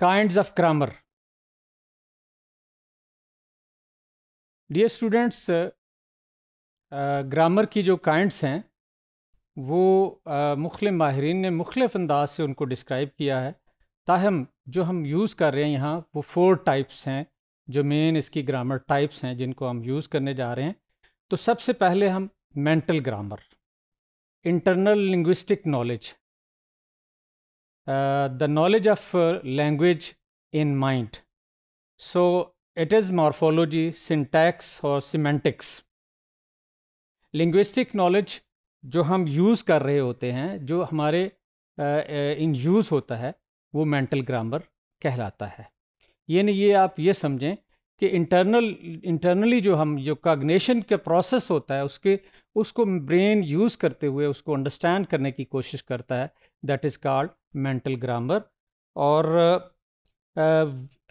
kinds of grammar dear students grammar की जो kinds हैं वो uh, मुख्ल माहरीन ने मुख्तफ अंदाज से उनको डिस्क्राइब किया है ताहम जो हम यूज़ कर रहे हैं यहाँ वो फोर टाइप्स हैं जो मेन इसकी ग्रामर टाइप्स हैं जिनको हम यूज़ करने जा रहे हैं तो सबसे पहले हम mental grammar internal linguistic knowledge the knowledge of language in mind so it is morphology syntax और सीमेंटिक्स लिंग्विस्टिक नॉलेज जो हम यूज़ कर रहे होते हैं जो हमारे इन uh, यूज़ uh, होता है वो मेंटल ग्रामर कहलाता है ये नहीं ये आप ये समझें कि इंटरनल इंटरनली जो हम जो कागनेशन का प्रोसेस होता है उसके उसको ब्रेन यूज़ करते हुए उसको अंडरस्टैंड करने की कोशिश करता है that is called mental grammar और आ,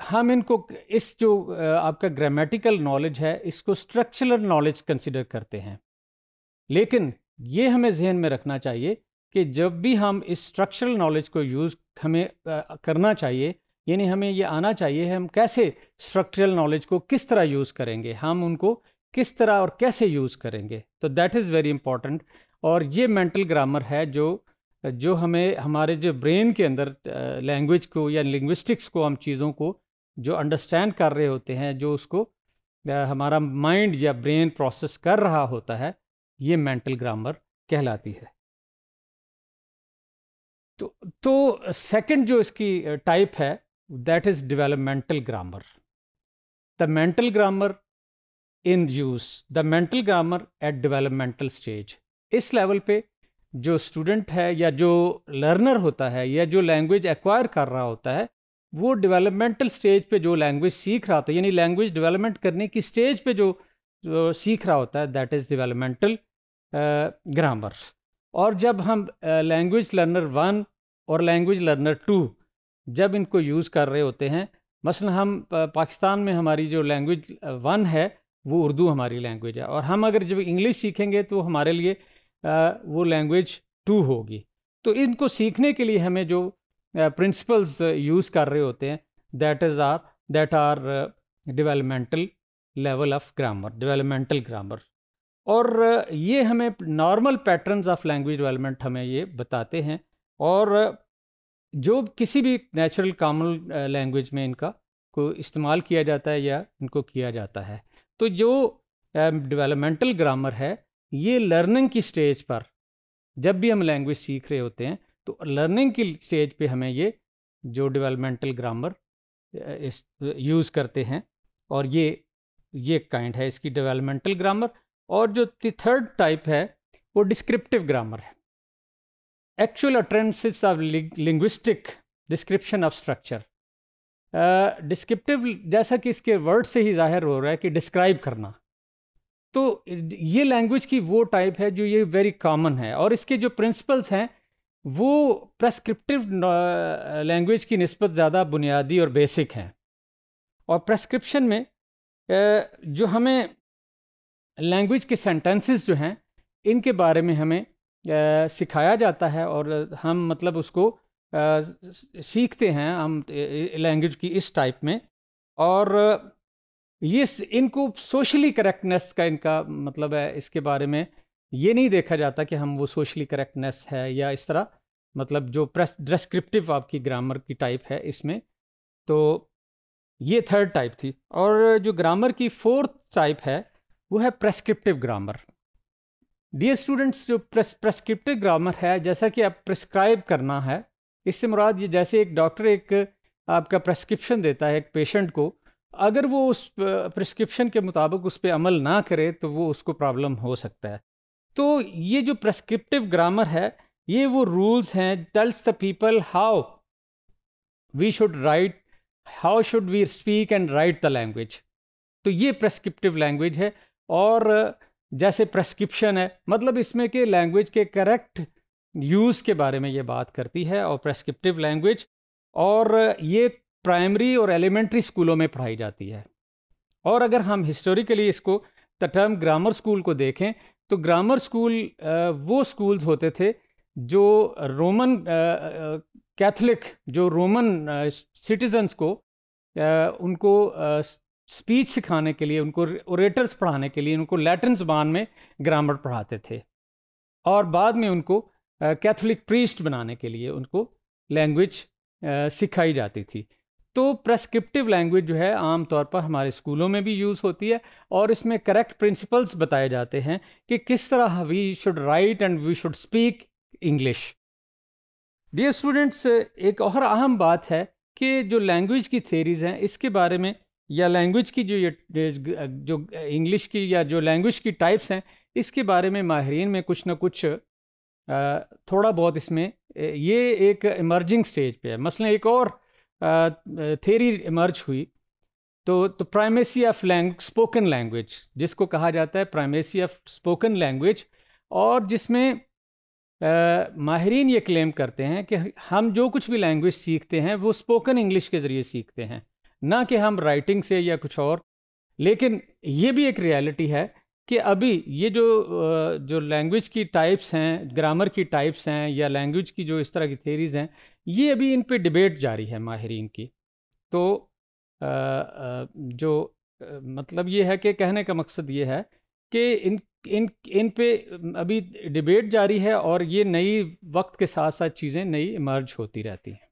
हम इनको इस जो आपका ग्रामेटिकल नॉलेज है इसको स्ट्रक्चरल नॉलेज कंसिडर करते हैं लेकिन ये हमें जहन में रखना चाहिए कि जब भी हम इस स्ट्रक्चरल नॉलेज को यूज़ हमें आ, करना चाहिए यानी हमें ये आना चाहिए हम कैसे स्ट्रक्चरल नॉलेज को किस तरह यूज़ करेंगे हम उनको किस तरह और कैसे यूज़ करेंगे तो दैट इज़ वेरी इंपॉर्टेंट और ये मेंटल ग्रामर है जो जो हमें हमारे जो ब्रेन के अंदर लैंग्वेज को या लिंग्विस्टिक्स को हम चीज़ों को जो अंडरस्टैंड कर रहे होते हैं जो उसको हमारा माइंड या ब्रेन प्रोसेस कर रहा होता है ये मेंटल ग्रामर कहलाती है तो तो सेकंड जो इसकी टाइप है that is developmental grammar the mental grammar in use the mental grammar at developmental stage इस लेवल पे जो स्टूडेंट है या जो लर्नर होता है या जो लैंग्वेज एक्वायर कर रहा होता है वो डेवलपमेंटल स्टेज पे जो लैंग्वेज सीख रहा होता है यानी लैंग्वेज डेवलपमेंट करने की स्टेज पे जो, जो सीख रहा होता है दैट इज़ डेवलपमेंटल ग्रामर और जब हम लैंग्वेज लर्नर वन और लैंग्वेज लर्नर टू जब इनको यूज़ कर रहे होते हैं मसलन हम पाकिस्तान में हमारी जो लैंग्वेज वन है वो उर्दू हमारी लैंग्वेज है और हम अगर जब इंग्लिश सीखेंगे तो हमारे लिए आ, वो लैंग्वेज टू होगी तो इनको सीखने के लिए हमें जो प्रिंसिपल्स यूज़ कर रहे होते हैं that is are that are developmental level of grammar developmental grammar और ये हमें normal patterns of language development हमें ये बताते हैं और जो किसी भी नेचुरल कॉमन लैंग्वेज में इनका को इस्तेमाल किया जाता है या इनको किया जाता है तो जो डेवलपमेंटल ग्रामर है ये लर्निंग की स्टेज पर जब भी हम लैंग्वेज सीख रहे होते हैं तो लर्निंग की स्टेज पे हमें ये जो डेवलपमेंटल ग्रामर इस यूज़ करते हैं और ये ये काइंड है इसकी डेवलपमेंटल ग्रामर और जो थर्ड टाइप है वो डिस्क्रिप्टिव ग्रामर है actual utterances of linguistic description of structure descriptive जैसा कि इसके वर्ड से ही जाहिर हो रहा है कि डिस्क्राइब करना तो ये लैंग्वेज की वो टाइप है जो ये वेरी कॉमन है और इसके जो प्रिंसिपल्स हैं वो प्रेस्क्रिप्टिव लैंग्वेज की नस्बत ज़्यादा बुनियादी और बेसिक हैं और प्रेस्क्रिप्शन में जो हमें लैंग्वेज के सेंटेंसेस जो हैं इनके बारे में हमें सिखाया जाता है और हम मतलब उसको सीखते हैं हम लैंग्वेज की इस टाइप में और ये इनको सोशली करेक्टनेस का इनका मतलब है इसके बारे में ये नहीं देखा जाता कि हम वो सोशली करेक्टनेस है या इस तरह मतलब जो प्रेस डिस्क्रिप्टिव आपकी ग्रामर की टाइप है इसमें तो ये थर्ड टाइप थी और जो ग्रामर की फोर्थ टाइप है वो है प्रेस्क्रिप्टिव ग्रामर डियर स्टूडेंट्स जो प्रेस प्रेस्क्रिप्टिव ग्रामर है जैसा कि आप प्रिस्क्राइब करना है इससे मुराद ये जैसे एक डॉक्टर एक आपका प्रेस्क्रिप्शन देता है एक पेशेंट को अगर वो उस प्रिस्क्रिप्शन के मुताबिक उस पर अमल ना करे तो वो उसको प्रॉब्लम हो सकता है तो ये जो प्रेस्क्रिप्टिव ग्रामर है ये वो रूल्स हैं tells the people how we should write how should we speak and write the language तो ये प्रेस्क्रिप्टिव लैंग्वेज है और जैसे प्रेस्क्रिप्शन है मतलब इसमें के लैंग्वेज के करेक्ट यूज़ के बारे में ये बात करती है और प्रेस्क्रिप्टिव लैंग्वेज और ये प्राइमरी और एलिमेंट्री स्कूलों में पढ़ाई जाती है और अगर हम हिस्टोरिकली इसको द टर्म ग्रामर स्कूल को देखें तो ग्रामर स्कूल वो स्कूल्स होते थे जो रोमन कैथलिक जो रोमन सिटीजन्स को उनको स्पीच सिखाने के लिए उनको ओरेटर्स पढ़ाने के लिए उनको लैटिन जबान में ग्रामर पढ़ाते थे और बाद में उनको कैथोलिक प्रीस्ट बनाने के लिए उनको लैंग्वेज सिखाई जाती थी तो प्रेस्क्रिप्टिव लैंग्वेज जो है आम तौर पर हमारे स्कूलों में भी यूज़ होती है और इसमें करेक्ट प्रिंसिपल्स बताए जाते हैं कि किस तरह we should write and we should speak English dear students एक और अहम बात है कि जो लैंग्वेज की थेरीज़ हैं इसके बारे में या लैंग्वेज की जो ये जो इंग्लिश की या जो लैंग्वेज की टाइप्स हैं इसके बारे में माहरीन में कुछ ना कुछ थोड़ा बहुत इसमें ये एक इमर्जिंग स्टेज पे है मसलन एक और थेरी इमर्ज हुई तो तो प्राइमेसी ऑफ लैंग स्पोकन लैंग्वेज जिसको कहा जाता है प्राइमेसी ऑफ स्पोकन लैंग्वेज और जिसमें माहरीन ये क्लेम करते हैं कि हम जो कुछ भी लैंग्वेज सीखते हैं वो स्पोकन इंग्लिश के ज़रिए सीखते हैं ना कि हम राइटिंग से या कुछ और लेकिन ये भी एक रियलिटी है कि अभी ये जो जो लैंग्वेज की टाइप्स हैं ग्रामर की टाइप्स हैं या लैंग्वेज की जो इस तरह की थेरीज हैं ये अभी इन पर डिबेट जारी है माहरीन की तो जो मतलब ये है कि कहने का मकसद ये है कि इन इन इन पे अभी डिबेट जारी है और ये नई वक्त के साथ साथ चीज़ें नई इमर्ज होती रहती हैं